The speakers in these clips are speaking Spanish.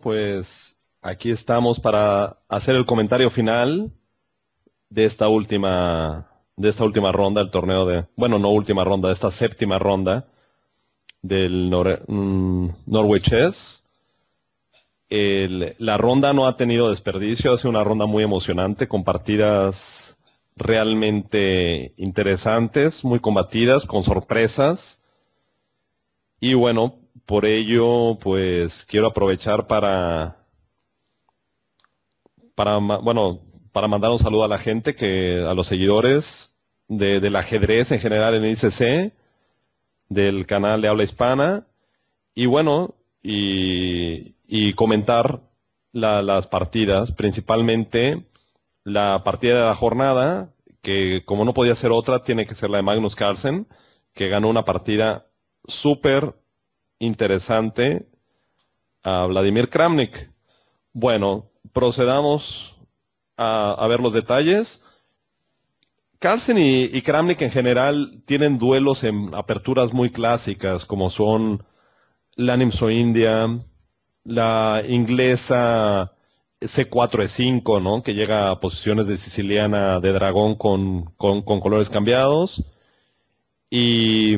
pues aquí estamos para hacer el comentario final de esta última de esta última ronda del torneo de bueno no última ronda de esta séptima ronda del Nor mm, Chess la ronda no ha tenido desperdicio ha sido una ronda muy emocionante con partidas realmente interesantes muy combatidas con sorpresas y bueno por ello, pues quiero aprovechar para, para, bueno, para mandar un saludo a la gente, que, a los seguidores del ajedrez en general en el ICC, del canal de habla hispana, y bueno, y, comentar las partidas, principalmente la partida de la jornada, que como no podía ser otra, tiene que ser la de Magnus Carlsen, que ganó una partida súper interesante a Vladimir Kramnik. Bueno, procedamos a, ver los detalles. Carlsen y, Kramnik en general tienen duelos en aperturas muy clásicas, como son la Nimso India, la inglesa C4 E5, ¿no? Que llega a posiciones de siciliana de dragón con, con colores cambiados. Y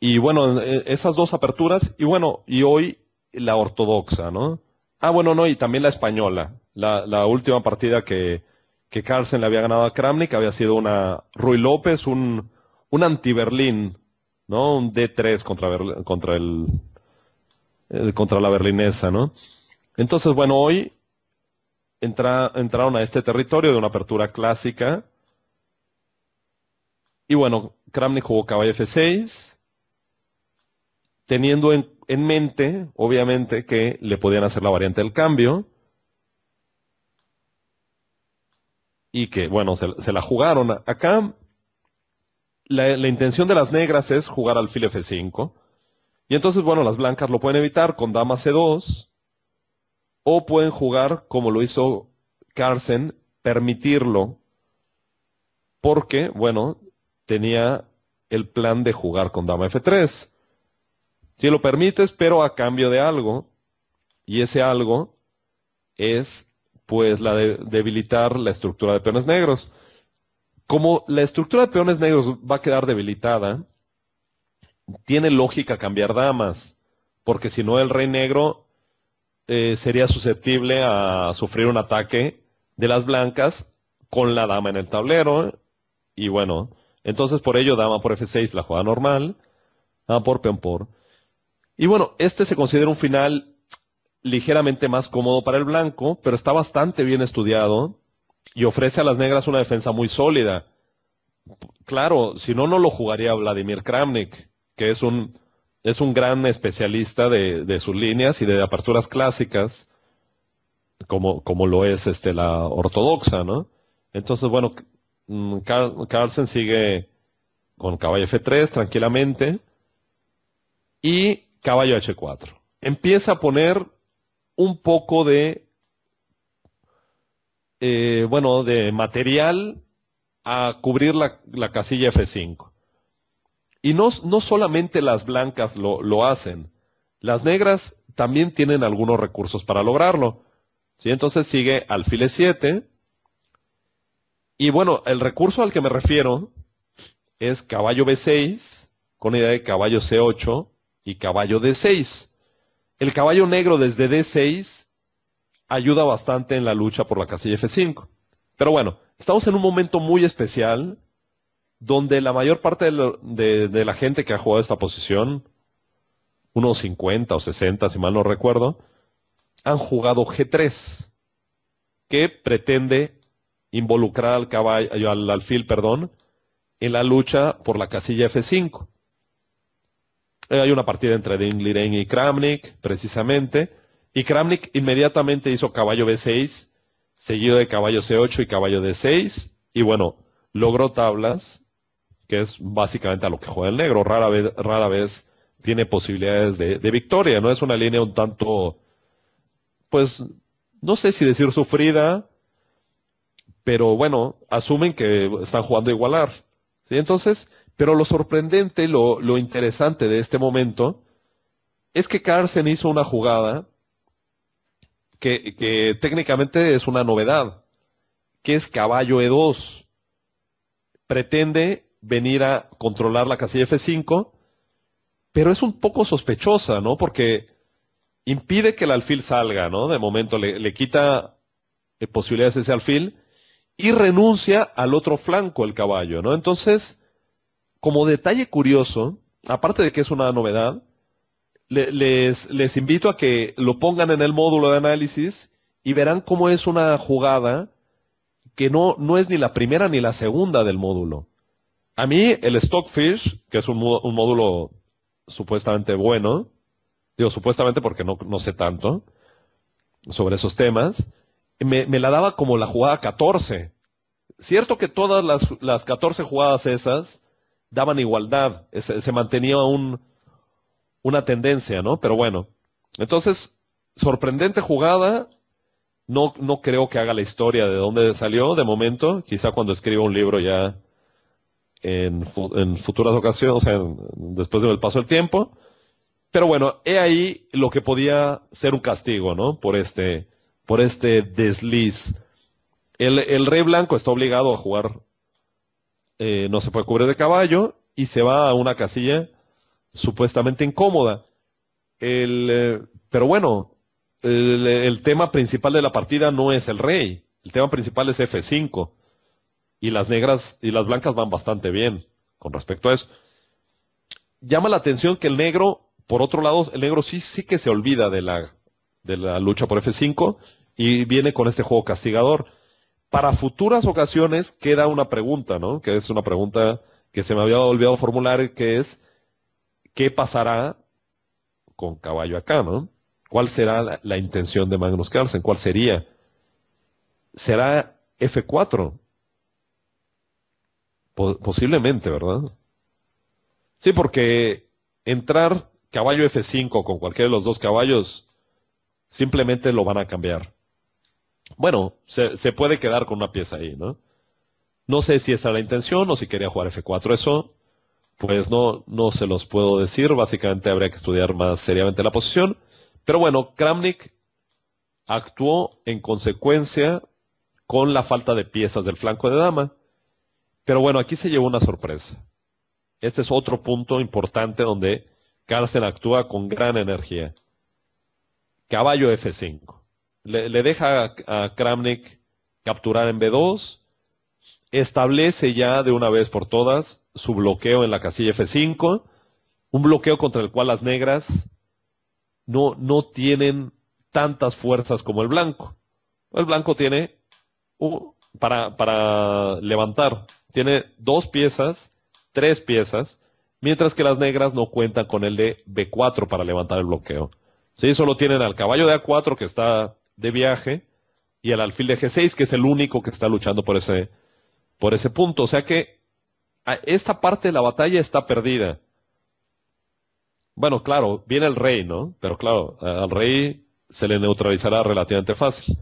y bueno, e, esas dos aperturas, y bueno, y hoy la ortodoxa, ¿no? Ah, bueno, no, y también la española. La, última partida que, Carlsen le había ganado a Kramnik había sido una Rui López, un, un anti-Berlín, ¿no? Un D3 contra, contra, el, eh, contra la berlinesa, ¿no? Entonces, bueno, hoy entraron a este territorio de una apertura clásica. Y bueno, Kramnik jugó caballo F6, teniendo en, mente, obviamente, que le podían hacer la variante del cambio y que, bueno, se, la jugaron. Acá la, la, intención de las negras es jugar alfil F5 y entonces, bueno, las blancas lo pueden evitar con dama C2 o pueden jugar como lo hizo Carlsen, permitirlo porque, bueno, tenía el plan de jugar con dama F3. Si lo permites, pero a cambio de algo, y ese algo es pues la de debilitar la estructura de peones negros. Como la estructura de peones negros va a quedar debilitada, tiene lógica cambiar damas, porque si no el rey negro eh, sería susceptible a sufrir un ataque de las blancas con la dama en el tablero. Y bueno, entonces por ello dama por F6, la jugada normal, dama por peón por. Y bueno, este se considera un final ligeramente más cómodo para el blanco, pero está bastante bien estudiado y ofrece a las negras una defensa muy sólida. Claro, si no, no lo jugaría Vladimir Kramnik, que es un, es un gran especialista de, sus líneas y de aperturas clásicas, como, como lo es este, la ortodoxa, ¿no? Entonces, bueno, mm, Carlsen sigue con caballo F3 tranquilamente y caballo H4. Empieza a poner un poco de, eh, bueno, de material a cubrir la, casilla F5. Y no, solamente las blancas lo, hacen, las negras también tienen algunos recursos para lograrlo. ¿sí? Entonces sigue alfil E7. Y bueno, el recurso al que me refiero es caballo B6, con idea de caballo C8, y caballo D6. El caballo negro desde D6 ayuda bastante en la lucha por la casilla F5. Pero bueno, estamos en un momento muy especial donde la mayor parte de, la gente que ha jugado esta posición, unos 50 o 60 si mal no recuerdo, han jugado G3, que pretende involucrar al caballo, al alfil, perdón, en la lucha por la casilla F5. Eh, hay una partida entre Liren y Kramnik, precisamente. Y Kramnik inmediatamente hizo caballo B6, seguido de caballo C8 y caballo D6. Y bueno, logró tablas, que es básicamente a lo que juega el negro. Rara vez, rara vez tiene posibilidades de, victoria, ¿no? Es una línea un tanto, pues, no sé si decir sufrida, pero bueno, asumen que están jugando a igualar. ¿sí? Entonces, pero lo sorprendente, lo, interesante de este momento, es que Carlsen hizo una jugada que, técnicamente es una novedad, que es caballo E2. Pretende venir a controlar la casilla F5, pero es un poco sospechosa, ¿no? Porque impide que el alfil salga, ¿no? De momento le, quita eh, posibilidades ese alfil y renuncia al otro flanco el caballo, ¿no? Entonces, como detalle curioso, aparte de que es una novedad, les, invito a que lo pongan en el módulo de análisis y verán cómo es una jugada que no, no es ni la primera ni la segunda del módulo. A mí el Stockfish, que es un, módulo supuestamente bueno, digo supuestamente porque no, sé tanto sobre esos temas, me, la daba como la jugada 14. Cierto que todas las, las 14 jugadas esas daban igualdad, eh, se, mantenía una tendencia, ¿no? Pero bueno, entonces, sorprendente jugada, no, no creo que haga la historia de dónde salió de momento, quizá cuando escriba un libro ya en, futuras ocasiones, o sea, después del paso del tiempo. Pero bueno, he ahí lo que podía ser un castigo, ¿no? Por este, por este desliz. el, Rey Blanco está obligado a jugar eh, no se puede cubrir de caballo y se va a una casilla supuestamente incómoda. El, eh, pero bueno, el, tema principal de la partida no es el rey, el tema principal es F5. Y las negras y las blancas van bastante bien con respecto a eso. Llama la atención que el negro, por otro lado, el negro sí, sí que se olvida de la, de la lucha por F5 y viene con este juego castigador para futuras ocasiones queda una pregunta, ¿no? Que es una pregunta que se me había olvidado formular, que es, ¿qué pasará con caballo acá, ¿no? ¿Cuál será la, intención de Magnus Carlsen? ¿Cuál sería? ¿Será F4? posiblemente, ¿verdad? Sí, porque entrar caballo F5 con cualquiera de los dos caballos, simplemente lo van a cambiar bueno, se, puede quedar con una pieza ahí, ¿no? No sé si esa era la intención o si quería jugar F4 eso, pues no, no se los puedo decir, básicamente habría que estudiar más seriamente la posición, pero bueno, Kramnik actuó en consecuencia con la falta de piezas del flanco de dama, pero bueno, aquí se llevó una sorpresa. Este es otro punto importante donde Carlsen actúa con gran energía. Caballo F5 le, deja a, Kramnik capturar en B2, establece ya de una vez por todas su bloqueo en la casilla F5, un bloqueo contra el cual las negras no, no tienen tantas fuerzas como el blanco. El blanco tiene, para, levantar, tiene dos piezas, tres piezas, mientras que las negras no cuentan con el de B4 para levantar el bloqueo. Sí, solo tienen al caballo de A4 que está de viaje y el alfil de G6, que es el único que está luchando por ese, por ese punto. O sea que esta parte de la batalla está perdida. Bueno, claro, viene el rey, ¿no? Pero claro, al rey se le neutralizará relativamente fácil.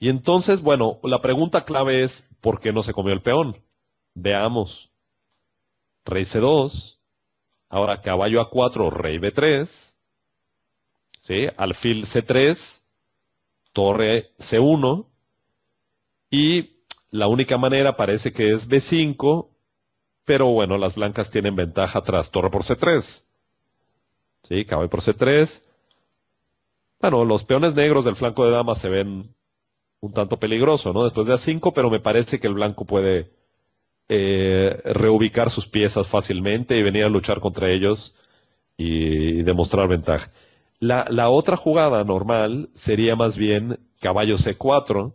Y entonces, bueno, la pregunta clave es, ¿por qué no se comió el peón? Veamos. Rey C2, ahora caballo A4, rey B3, ¿sí? alfil C3, torre C1 y la única manera parece que es B5, pero bueno, las blancas tienen ventaja tras torre por C3. Sí, caballo por C3. Bueno, los peones negros del flanco de dama se ven un tanto peligroso, ¿no? Después de A5, pero me parece que el blanco puede eh, reubicar sus piezas fácilmente y venir a luchar contra ellos y demostrar ventaja. La, otra jugada normal sería más bien caballo C4,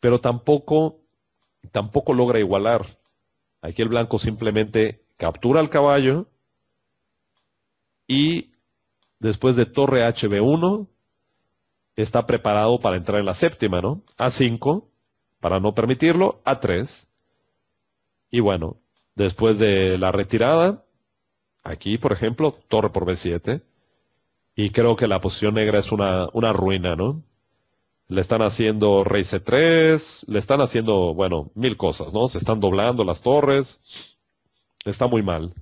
pero tampoco, tampoco logra igualar. Aquí el blanco simplemente captura al caballo y después de torre HB1 está preparado para entrar en la séptima, ¿no? A5, para no permitirlo, A3. Y bueno, después de la retirada, aquí por ejemplo, torre por B7. Y creo que la posición negra es una, ruina, ¿no? Le están haciendo rey c3, le están haciendo, bueno, mil cosas, ¿no? Se están doblando las torres. Está muy mal.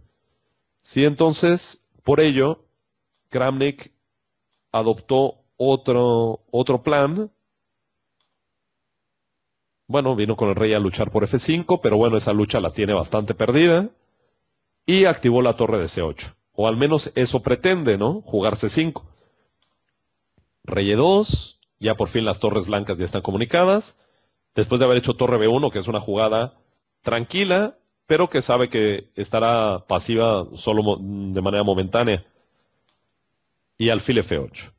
Sí, entonces, por ello, Kramnik adoptó otro, otro plan. Bueno, vino con el rey a luchar por F5, pero bueno, esa lucha la tiene bastante perdida. Y activó la torre de C8. O al menos eso pretende, ¿no? Jugarse 5. Rey e 2, ya por fin las torres blancas ya están comunicadas. Después de haber hecho torre B1, que es una jugada tranquila, pero que sabe que estará pasiva solo de manera momentánea. Y alfil F8.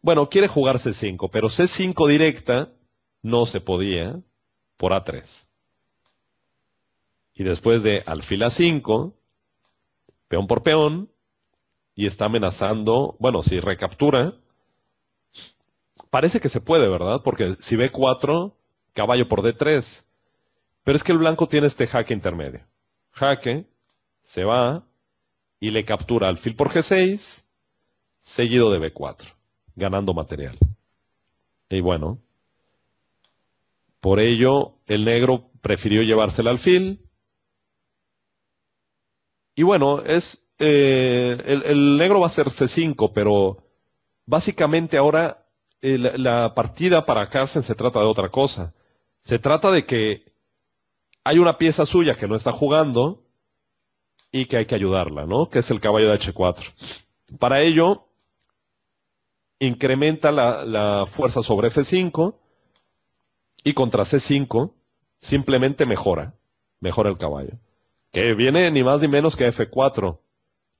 Bueno, quiere jugar C5, pero C5 directa no se podía por A3. Y después de alfil A5, peón por peón y está amenazando, bueno, si recaptura, parece que se puede, ¿verdad? Porque si B4, caballo por D3. Pero es que el blanco tiene este jaque intermedio. Jaque, se va y le captura alfil por G6, seguido de B4, ganando material. Y bueno, por ello el negro prefirió llevarse el alfil, y bueno, es eh, el, negro va a ser C5, pero básicamente ahora eh, la, partida para Carlsen se trata de otra cosa. Se trata de que hay una pieza suya que no está jugando y que hay que ayudarla, ¿no? Que es el caballo de H4. Para ello, incrementa la, la fuerza sobre F5 y contra C5 simplemente mejora, mejora el caballo que viene ni más ni menos que F4,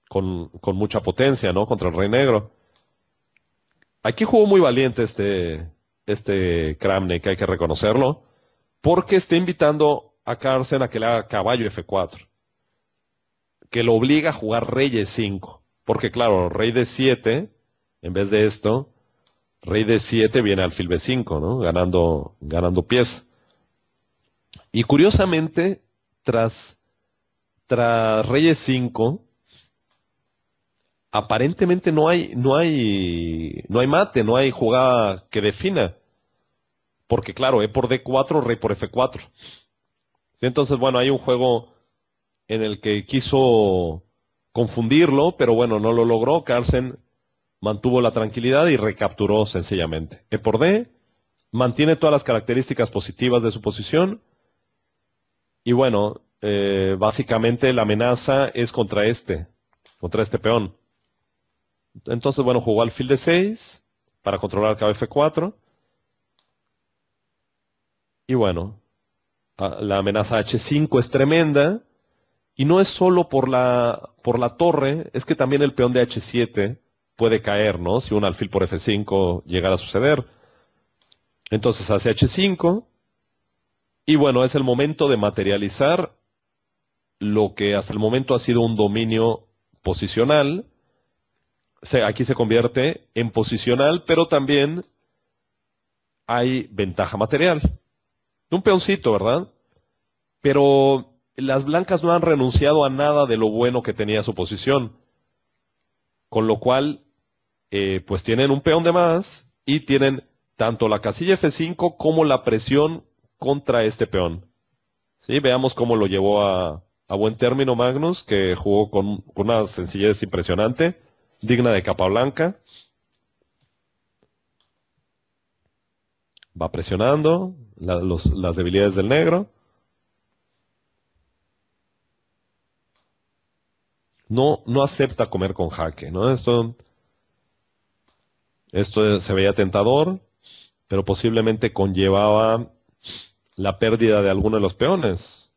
con, mucha potencia, ¿no? Contra el Rey Negro. Aquí jugó muy valiente este, este Kramnik, hay que reconocerlo, porque está invitando a Carlsen a que le haga caballo F4, que lo obliga a jugar Rey E5, porque claro, Rey D7, en vez de esto, Rey D7 viene fil B5, ¿no? Ganando, ganando pieza. Y curiosamente, tras tras Reyes 5, aparentemente no hay, no hay, no hay mate, no hay jugada que defina. Porque claro, E por D4, Rey por F4. Entonces, bueno, hay un juego en el que quiso confundirlo, pero bueno, no lo logró. Carlsen mantuvo la tranquilidad y recapturó sencillamente. E por D mantiene todas las características positivas de su posición. Y bueno, eh, básicamente la amenaza es contra este, contra este peón. Entonces, bueno, jugó alfil de 6 para controlar al F4. Y bueno, la amenaza H5 es tremenda. Y no es solo por la, por la torre, es que también el peón de H7 puede caer, ¿no? Si un alfil por F5 llegara a suceder. Entonces hace H5. Y bueno, es el momento de materializar lo que hasta el momento ha sido un dominio posicional, aquí se convierte en posicional, pero también hay ventaja material. Un peoncito, ¿verdad? Pero las blancas no han renunciado a nada de lo bueno que tenía su posición. Con lo cual, eh, pues tienen un peón de más y tienen tanto la casilla F5 como la presión contra este peón. ¿Sí? Veamos cómo lo llevó a, a buen término Magnus, que jugó con, una sencillez impresionante, digna de capa blanca. Va presionando las debilidades del negro. No, no acepta comer con jaque, ¿no? Esto, esto se veía tentador, pero posiblemente conllevaba la pérdida de alguno de los peones.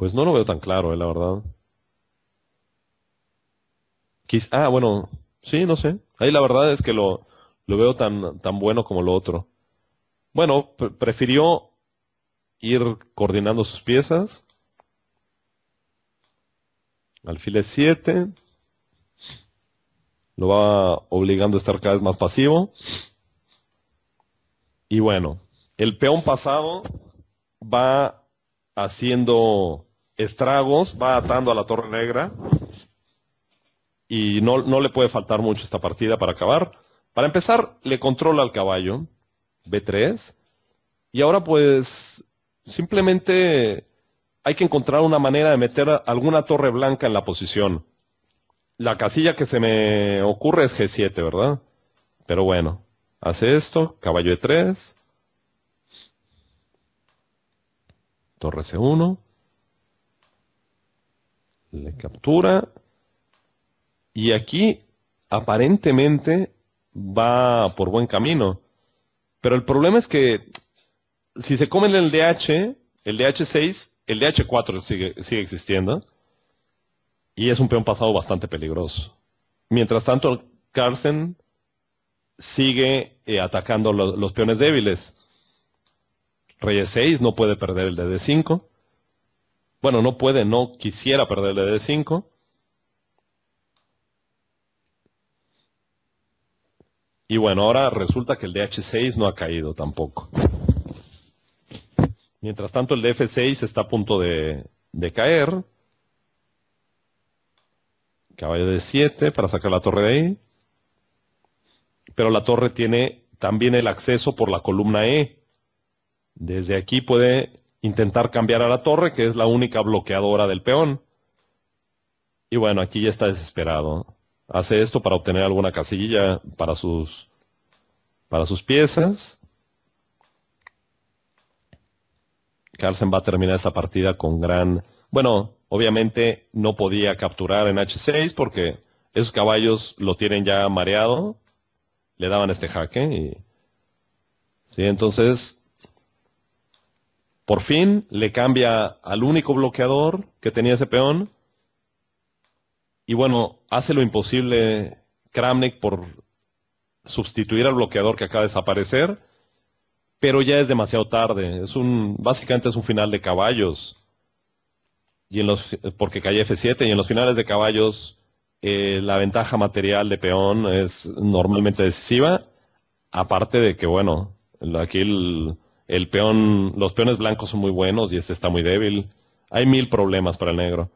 Pues no lo veo tan claro, eh, la verdad. ah, bueno, sí, no sé. Ahí la verdad es que lo, veo tan, tan bueno como lo otro. Bueno, prefirió ir coordinando sus piezas. Alfil 7. Lo va obligando a estar cada vez más pasivo. Y bueno, el peón pasado va haciendo estragos, va atando a la Torre Negra y no, le puede faltar mucho esta partida para acabar. Para empezar, le controla al caballo, B3, y ahora pues simplemente hay que encontrar una manera de meter alguna torre blanca en la posición. La casilla que se me ocurre es G7, ¿verdad? Pero bueno, hace esto, caballo E3, torre C1, le captura y aquí aparentemente va por buen camino. Pero el problema es que si se comen el DH, el DH6, el DH4 sigue, sigue existiendo y es un peón pasado bastante peligroso. Mientras tanto, Carlsen sigue eh, atacando los peones débiles. Reyes 6 no puede perder el DD5. Bueno, no puede, no quisiera perderle d 5. Y bueno, ahora resulta que el DH6 no ha caído tampoco. Mientras tanto, el DF6 está a punto de, caer. Caballo de 7 para sacar la torre de ahí. Pero la torre tiene también el acceso por la columna E. Desde aquí puede intentar cambiar a la torre, que es la única bloqueadora del peón. Y bueno, aquí ya está desesperado. Hace esto para obtener alguna casilla para sus, para sus piezas. Carlsen va a terminar esta partida con gran... Bueno, obviamente no podía capturar en H6 porque esos caballos lo tienen ya mareado. Le daban este jaque y... Sí, entonces por fin le cambia al único bloqueador que tenía ese peón. Y bueno, hace lo imposible Kramnik por sustituir al bloqueador que acaba de desaparecer, pero ya es demasiado tarde. Es un, básicamente es un final de caballos. Y en los, porque cae F7 y en los finales de caballos eh, la ventaja material de peón es normalmente decisiva, aparte de que, bueno, aquí el, el peón, los peones blancos son muy buenos y este está muy débil. Hay mil problemas para el negro.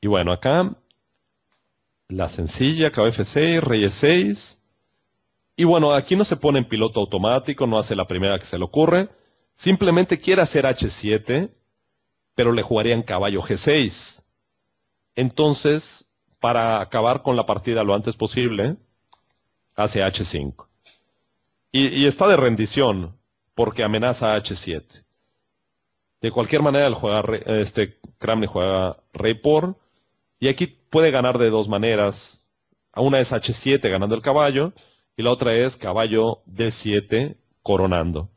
Y bueno, acá la sencilla, kf 6 Reyes 6. Y bueno, aquí no se pone en piloto automático, no hace la primera que se le ocurre. Simplemente quiere hacer H7, pero le jugarían caballo G6. Entonces, para acabar con la partida lo antes posible, hace H5. Y, está de rendición porque amenaza a H7. De cualquier manera, el Kramnik este juega rey por. Y aquí puede ganar de dos maneras. Una es H7 ganando el caballo. Y la otra es caballo D7 coronando.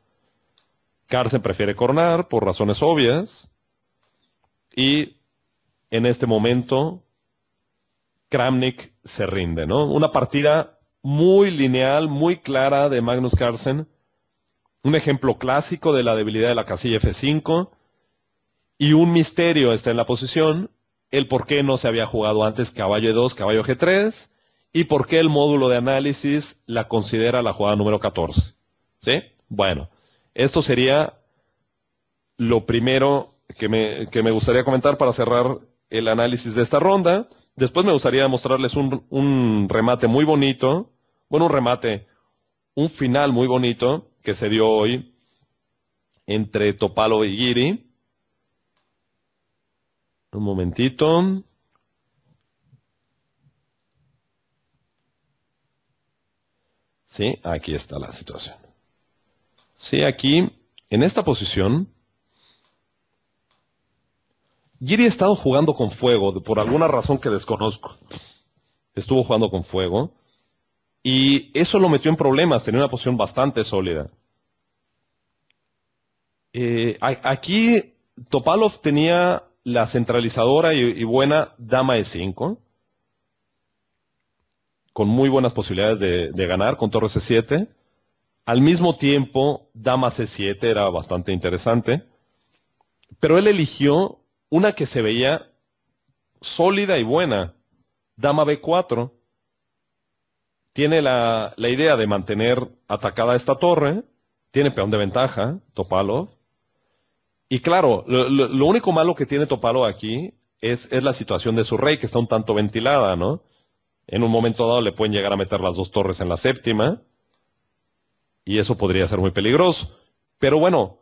Carlsen prefiere coronar por razones obvias. Y en este momento, Kramnik se rinde, ¿no? Una partida muy lineal, muy clara de Magnus Carlsen. Un ejemplo clásico de la debilidad de la casilla F5. Y un misterio está en la posición, el por qué no se había jugado antes caballo 2 e caballo G3, y por qué el módulo de análisis la considera la jugada número 14. Bueno, esto sería lo primero que me gustaría comentar para cerrar el análisis de esta ronda. Después me gustaría mostrarles un, remate muy bonito, bueno, un remate, un final muy bonito que se dio hoy entre Topalo y Giri. Un momentito. Sí, aquí está la situación. Sí, aquí, en esta posición, Giri ha estado jugando con fuego, por alguna razón que desconozco. Estuvo jugando con fuego. Y eso lo metió en problemas, tenía una posición bastante sólida. Eh, aquí Topalov tenía la centralizadora y, buena dama e 5, con muy buenas posibilidades de, de ganar con torre c7. Al mismo tiempo, dama c7 era bastante interesante, pero él eligió una que se veía sólida y buena. Dama B4 tiene la, idea de mantener atacada esta torre, tiene peón de ventaja, Topalov. Y claro, lo, único malo que tiene Topalov aquí es, es, la situación de su rey, que está un tanto ventilada, ¿no? En un momento dado le pueden llegar a meter las dos torres en la séptima, y eso podría ser muy peligroso. Pero bueno,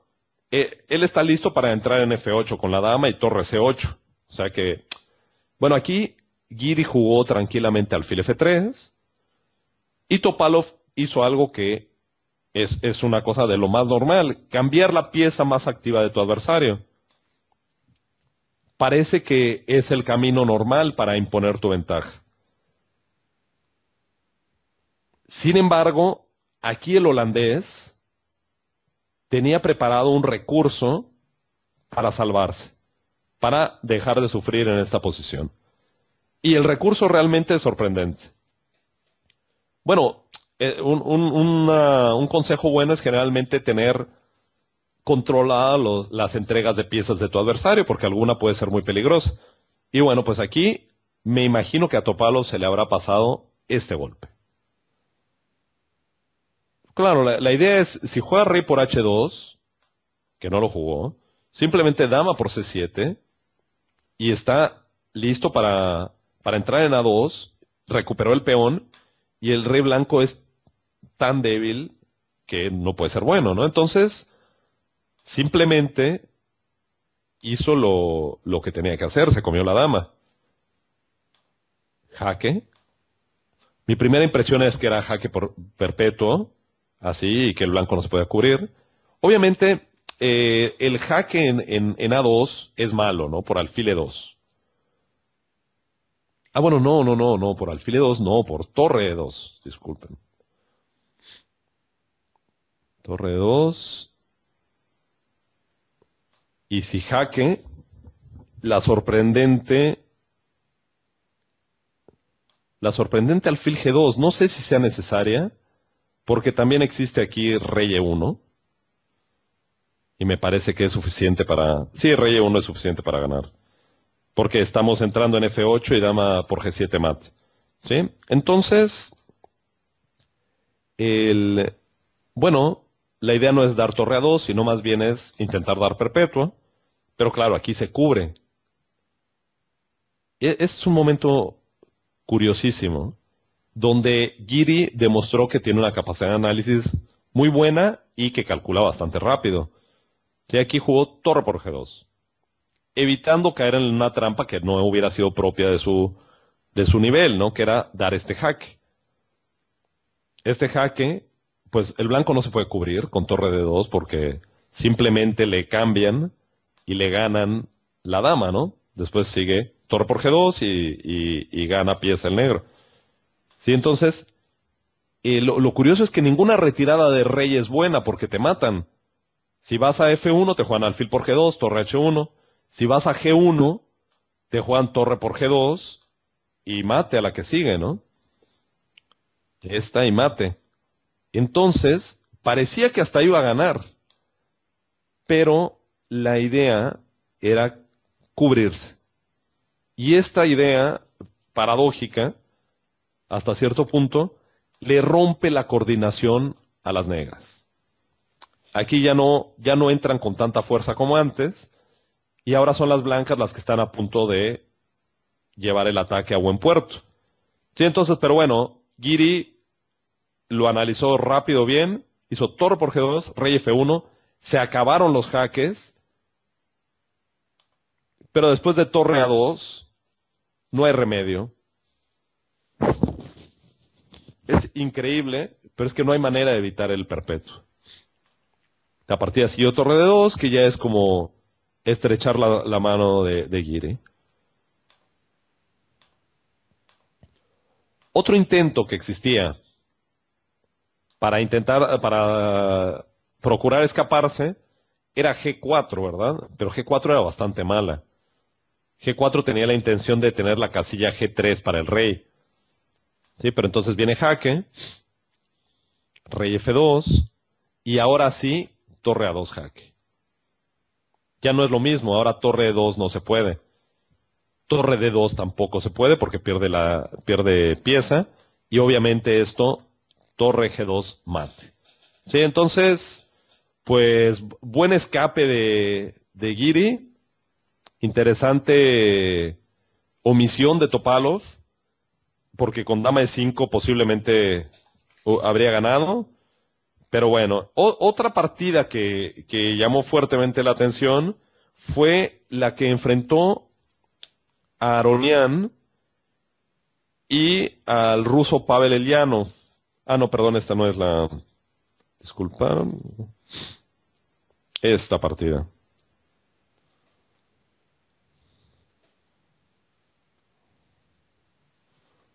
eh, él está listo para entrar en F8 con la dama y torre C8. O sea que, bueno, aquí Giri jugó tranquilamente alfil F3 y Topalov hizo algo que es una cosa de lo más normal, cambiar la pieza más activa de tu adversario. Parece que es el camino normal para imponer tu ventaja. Sin embargo, aquí el holandés tenía preparado un recurso para salvarse, para dejar de sufrir en esta posición. Y el recurso realmente es sorprendente. Bueno, eh, un, un, consejo bueno es generalmente tener controladas las entregas de piezas de tu adversario, porque alguna puede ser muy peligrosa. Y bueno, pues aquí me imagino que a Topalo se le habrá pasado este golpe. Claro, la, idea es, si juega rey por h2, que no lo jugó, simplemente dama por c7 y está listo para, entrar en a2, recuperó el peón y el rey blanco es tan débil que no puede ser bueno, ¿no? Entonces, simplemente hizo lo, lo que tenía que hacer, se comió la dama. Jaque. Mi primera impresión es que era jaque perpetuo, así y que el blanco no se pueda cubrir. Obviamente, eh, el jaque en, A2 es malo, ¿no? Por alfil E2. Ah, bueno, no, no, no, no, por alfil E2, no, por torre E2, disculpen. Torre 2. Y si jaque, la sorprendente. La sorprendente alfil G2. No sé si sea necesaria porque también existe aquí Rey 1. E y me parece que es suficiente para... Sí, Rey 1 e es suficiente para ganar. Porque estamos entrando en F8 y dama por G7 mat. ¿Sí? Entonces, el... Bueno, la idea no es dar torre a 2, sino más bien es intentar dar perpetua. Pero claro, aquí se cubre. E, es un momento curiosísimo donde Giri demostró que tiene una capacidad de análisis muy buena y que calcula bastante rápido. Y aquí jugó torre por G2, evitando caer en una trampa que no hubiera sido propia de su, de su nivel, ¿no? Que era dar este jaque. Este jaque, pues el blanco no se puede cubrir con torre de 2 porque simplemente le cambian y le ganan la dama, ¿no? Después sigue torre por G2 y, y gana pieza el negro. ¿Sí? Entonces, eh, lo, lo, curioso es que ninguna retirada de rey es buena porque te matan. Si vas a F1, te juegan alfil por G2, torre H1. Si vas a G1, te juegan torre por G2 y mate a la que sigue, ¿no? Esta y mate. Entonces, parecía que hasta iba a ganar. Pero la idea era cubrirse. Y esta idea paradójica hasta cierto punto, le rompe la coordinación a las negras. Aquí ya no, ya no entran con tanta fuerza como antes, y ahora son las blancas las que están a punto de llevar el ataque a buen puerto. Sí, entonces, pero bueno, Giri lo analizó rápido bien, hizo toro por G2, rey F1, se acabaron los jaques, pero después de torre A2, no hay remedio. Es increíble, pero es que no hay manera de evitar el perpetuo. La partida siguió torre de 2, que ya es como estrechar la, mano de, de Giri. Otro intento que existía para intentar, para procurar escaparse, era G4, ¿verdad? Pero G4 era bastante mala. G4 tenía la intención de tener la casilla G3 para el rey. Pero entonces viene jaque, rey F2, y ahora sí, torre a 2 jaque. Ya no es lo mismo, ahora torre E2 no se puede. Torre D2 tampoco se puede porque pierde, la, pierde pieza. Y obviamente esto, torre G2 mate. Sí, entonces, pues buen escape de, de Giri. Interesante omisión de Topalov porque con dama de 5 posiblemente habría ganado. Pero bueno, otra partida que, que llamó fuertemente la atención fue la que enfrentó a Aronian y al ruso Pavel Eliano. Ah, no, perdón, esta no es la... Disculpa. Esta partida.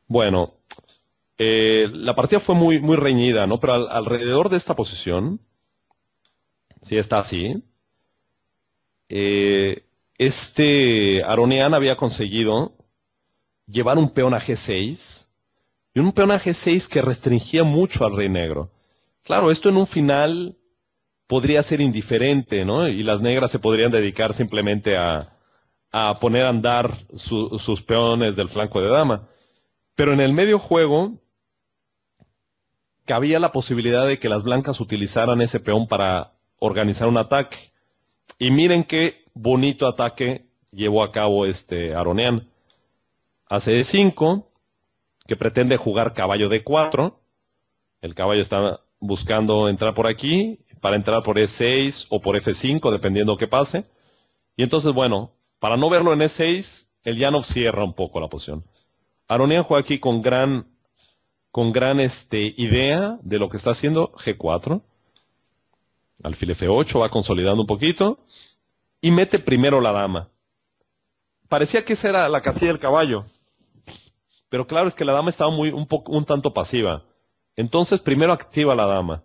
Bueno, eh, la partida fue muy, muy reñida, ¿no? Pero alrededor de esta posición, si está así, eh, este Aronean había conseguido llevar un peón a G6 y un peón a G6 que restringía mucho al rey negro. Claro, esto en un final podría ser indiferente, ¿no? Y las negras se podrían dedicar simplemente a, poner a andar sus peones del flanco de dama. Pero en el medio juego cabía la posibilidad de que las blancas utilizaran ese peón para organizar un ataque. Y miren qué bonito ataque llevó a cabo este Aronean. Hace de 5, que pretende jugar caballo de 4. El caballo está buscando entrar por aquí, para entrar por E6 o por F5, dependiendo que pase. Y entonces, bueno, para no verlo en E6, el Yanov cierra un poco la posición. Aronian juega aquí con gran, con gran este, idea de lo que está haciendo G4. Alfil F8 va consolidando un poquito y mete primero la dama. Parecía que esa era la casilla del caballo, pero claro es que la dama estaba muy, un, poco, un tanto pasiva. Entonces primero activa la dama.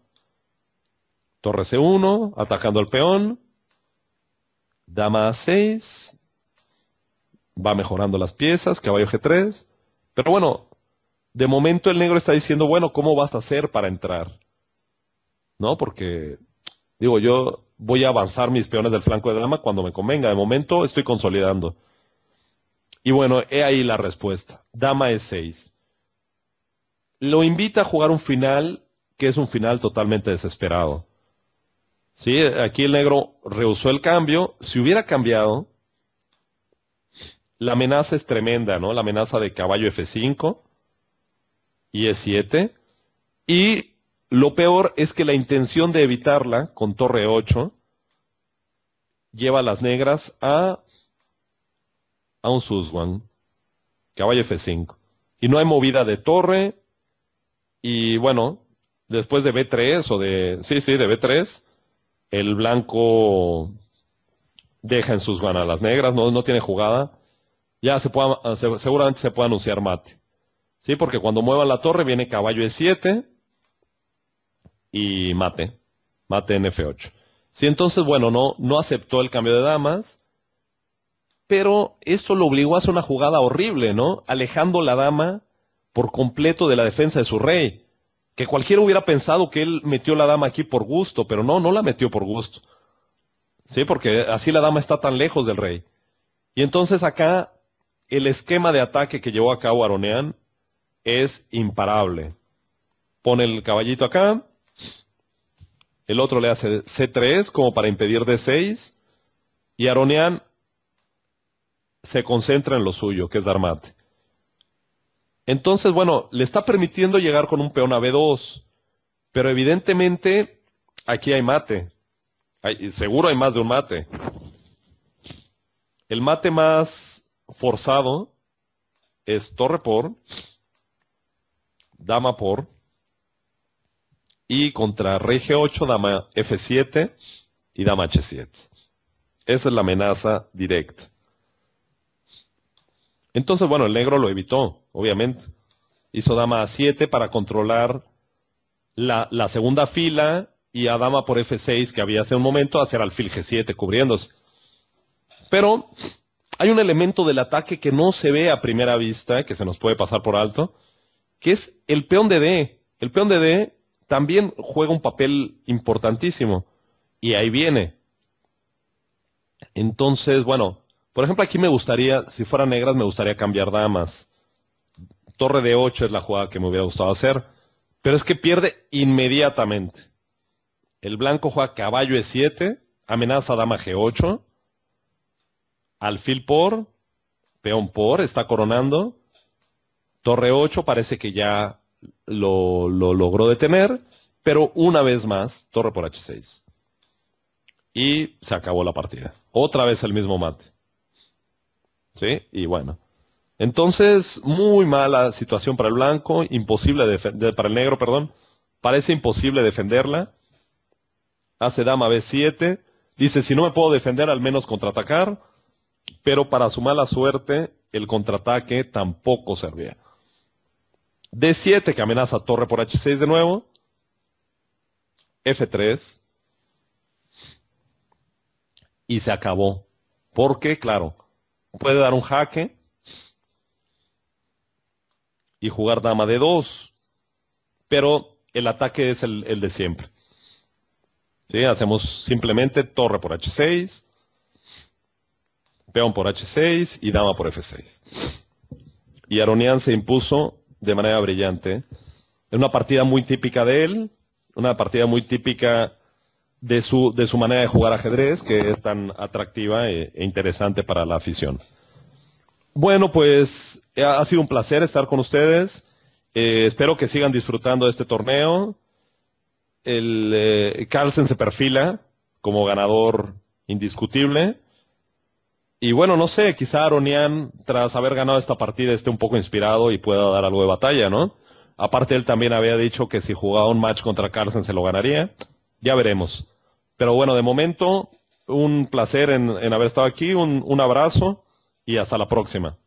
Torre C1, atacando al peón. Dama A6. Va mejorando las piezas, caballo G3. Pero bueno, de momento el negro está diciendo, bueno, ¿cómo vas a hacer para entrar? ¿No? Porque, digo, yo voy a avanzar mis peones del flanco de dama cuando me convenga. De momento estoy consolidando. Y bueno, he ahí la respuesta. Dama es 6. Lo invita a jugar un final que es un final totalmente desesperado. Sí, aquí el negro rehusó el cambio. Si hubiera cambiado, la amenaza es tremenda, ¿no? La amenaza de caballo F5 y E7. Y lo peor es que la intención de evitarla con torre 8 lleva a las negras a, a un suswan, caballo F5. Y no hay movida de torre. Y bueno, después de B3 o de... Sí, sí, de B3, el blanco deja en suswan a las negras, no, no tiene jugada ya ah, seguramente se puede anunciar mate. ¿Sí? Porque cuando mueva la torre viene caballo E7 y mate. Mate en F8. si entonces, bueno, no, no aceptó el cambio de damas, pero esto lo obligó a hacer una jugada horrible, ¿no? Alejando la dama por completo de la defensa de su rey. Que cualquiera hubiera pensado que él metió la dama aquí por gusto, pero no, no la metió por gusto. Sí, porque así la dama está tan lejos del rey. Y entonces acá el esquema de ataque que llevó a cabo Aronean es imparable. Pone el caballito acá, el otro le hace C3 como para impedir D6 y Aronean se concentra en lo suyo, que es dar mate. Entonces, bueno, le está permitiendo llegar con un peón a B2, pero evidentemente aquí hay mate. seguro hay más de un mate. El mate más forzado es torre por, dama por, y contra rey G8, dama F7 y dama H7. Esa es la amenaza directa. Entonces, bueno, el negro lo evitó, obviamente. Hizo dama A7 para controlar la, segunda fila y a dama por F6 que había hace un momento hacer alfil G7 cubriéndose. Pero hay un elemento del ataque que no se ve a primera vista, que se nos puede pasar por alto, que es el peón de D. El peón de D también juega un papel importantísimo. Y ahí viene. Entonces, bueno, por ejemplo, aquí me gustaría, si fuera negras, me gustaría cambiar damas. Torre de 8 es la jugada que me hubiera gustado hacer. Pero es que pierde inmediatamente. El blanco juega caballo E7, amenaza dama G8. Alfil por, peón por, está coronando. Torre 8 parece que ya lo, logró detener, pero una vez más, torre por H6. Y se acabó la partida. Otra vez el mismo mate. ¿Sí? Y bueno. Entonces, muy mala situación para el blanco, imposible defender, para el negro, perdón. Parece imposible defenderla. Hace dama B7. Dice, si no me puedo defender, al menos contraatacar pero para su mala suerte, el contraataque tampoco servía. D7 que amenaza torre por H6 de nuevo. F3. Y se acabó. Porque, claro, puede dar un jaque y jugar dama de 2 Pero el ataque es el, de siempre. Hacemos simplemente torre por H6 peón por h6 y dama por f6. Y Aronian se impuso de manera brillante. Es una partida muy típica de él, una partida muy típica de su, de su manera de jugar ajedrez, que es tan atractiva e, e interesante para la afición. Bueno, pues eh, ha sido un placer estar con ustedes. Eh, espero que sigan disfrutando de este torneo. El eh, Carlsen se perfila como ganador indiscutible. Y bueno, no sé, quizá Aronian, tras haber ganado esta partida, esté un poco inspirado y pueda dar algo de batalla, ¿no? Aparte, él también había dicho que si jugaba un match contra Carlsen se lo ganaría. Ya veremos. Pero bueno, de momento, un placer en, haber estado aquí, un abrazo y hasta la próxima.